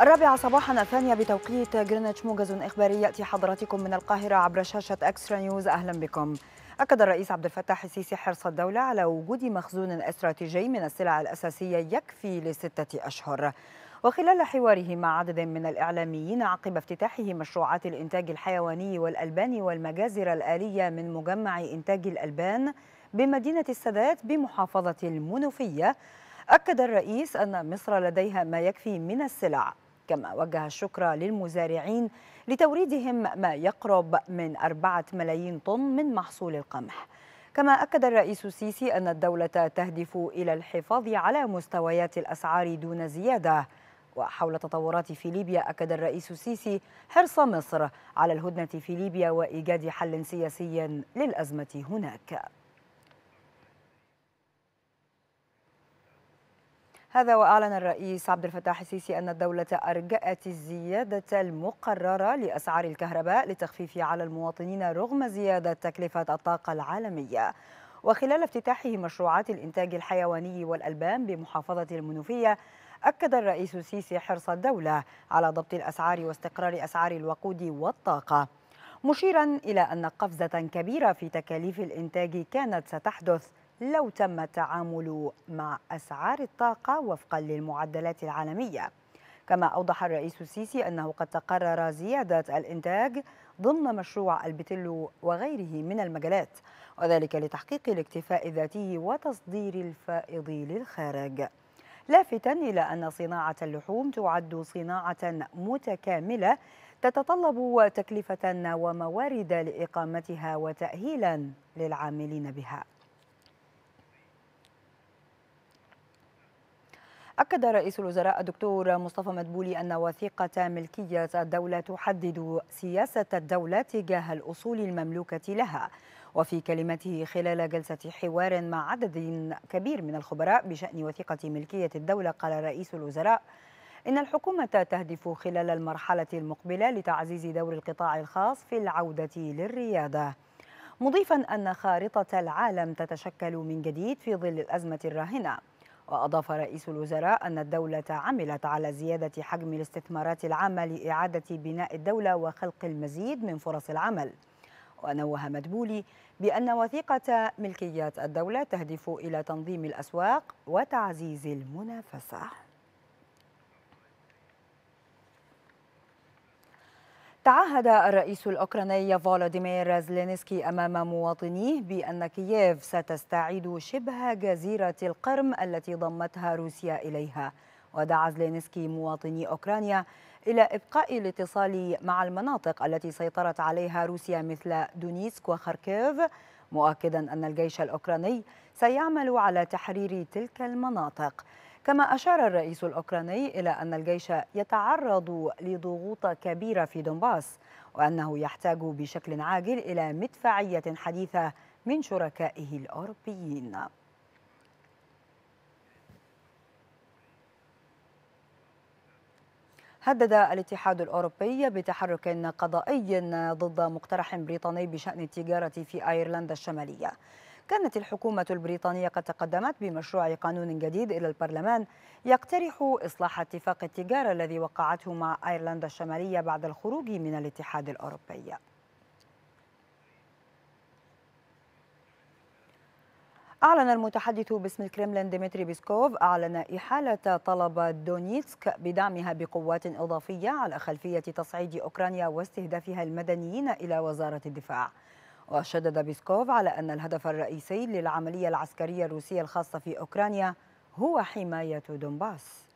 الرابعة صباحا الثانية بتوقيت جرينتش موجز إخباري يأتي حضراتكم من القاهرة عبر شاشة أكسترا نيوز أهلا بكم أكد الرئيس عبد الفتاح السيسي حرص الدولة على وجود مخزون استراتيجي من السلع الأساسية يكفي لستة أشهر وخلال حواره مع عدد من الإعلاميين عقب افتتاحه مشروعات الإنتاج الحيواني والألبان والمجازر الآلية من مجمع إنتاج الألبان بمدينة السادات بمحافظة المنوفية أكد الرئيس أن مصر لديها ما يكفي من السلع كما وجه الشكر للمزارعين لتوريدهم ما يقرب من 4 ملايين طن من محصول القمح كما أكد الرئيس السيسي أن الدولة تهدف إلى الحفاظ على مستويات الأسعار دون زيادة وحول تطورات في ليبيا أكد الرئيس السيسي حرص مصر على الهدنة في ليبيا وإيجاد حل سياسي للأزمة هناك هذا وأعلن الرئيس عبد الفتاح السيسي أن الدولة أرجأت الزيادة المقررة لأسعار الكهرباء للتخفيف على المواطنين رغم زيادة تكلفة الطاقة العالمية وخلال افتتاحه مشروعات الإنتاج الحيواني والألبان بمحافظة المنوفية أكد الرئيس السيسي حرص الدولة على ضبط الأسعار واستقرار أسعار الوقود والطاقة مشيرا إلى أن قفزة كبيرة في تكاليف الإنتاج كانت ستحدث لو تم التعامل مع أسعار الطاقة وفقا للمعدلات العالمية كما أوضح الرئيس السيسي أنه قد تقرر زيادة الإنتاج ضمن مشروع البتلو وغيره من المجالات وذلك لتحقيق الاكتفاء الذاتي وتصدير الفائض للخارج لافتا إلى أن صناعة اللحوم تعد صناعة متكاملة تتطلب تكلفة وموارد لإقامتها وتأهيلا للعاملين بها أكد رئيس الوزراء الدكتور مصطفى مدبولي أن وثيقة ملكية الدولة تحدد سياسة الدولة تجاه الأصول المملوكة لها وفي كلمته خلال جلسة حوار مع عدد كبير من الخبراء بشأن وثيقة ملكية الدولة قال رئيس الوزراء إن الحكومة تهدف خلال المرحلة المقبلة لتعزيز دور القطاع الخاص في العودة للريادة مضيفا أن خارطة العالم تتشكل من جديد في ظل الأزمة الراهنة وأضاف رئيس الوزراء أن الدولة عملت على زيادة حجم الاستثمارات العامة لإعادة بناء الدولة وخلق المزيد من فرص العمل ونوه مدبولي بأن وثيقة ملكيات الدولة تهدف إلى تنظيم الأسواق وتعزيز المنافسة تعهد الرئيس الأوكراني فولاديمير زلينسكي أمام مواطنيه بأن كييف ستستعيد شبه جزيرة القرم التي ضمتها روسيا إليها ودعا زلينسكي مواطني أوكرانيا إلى إبقاء الاتصال مع المناطق التي سيطرت عليها روسيا مثل دونيسك وخاركيف مؤكدا أن الجيش الأوكراني سيعمل على تحرير تلك المناطق كما أشار الرئيس الأوكراني إلى أن الجيش يتعرض لضغوط كبيرة في دونباس وأنه يحتاج بشكل عاجل إلى مدفعية حديثة من شركائه الأوروبيين هدد الاتحاد الأوروبي بتحرك قضائي ضد مقترح بريطاني بشأن التجارة في أيرلندا الشمالية كانت الحكومة البريطانية قد تقدمت بمشروع قانون جديد إلى البرلمان يقترح إصلاح اتفاق التجارة الذي وقعته مع أيرلندا الشمالية بعد الخروج من الاتحاد الأوروبي أعلن المتحدث باسم الكرملين ديمتري بيسكوف أعلن إحالة طلب دونيتسك بدعمها بقوات إضافية على خلفية تصعيد أوكرانيا واستهدافها المدنيين إلى وزارة الدفاع وشدد بيسكوف على أن الهدف الرئيسي للعملية العسكرية الروسية الخاصة في أوكرانيا هو حماية دونباس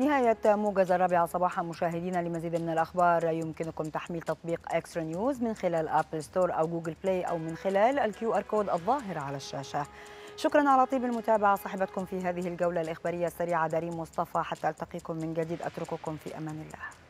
نهاية موجز الرابعة صباحا مشاهدينا لمزيد من الأخبار يمكنكم تحميل تطبيق اكسترا نيوز من خلال أبل ستور أو جوجل بلاي أو من خلال الكيو آر كود الظاهر على الشاشة شكرا على طيب المتابعة صاحبتكم في هذه الجولة الإخبارية السريعة دارين مصطفى حتى ألتقيكم من جديد أترككم في أمان الله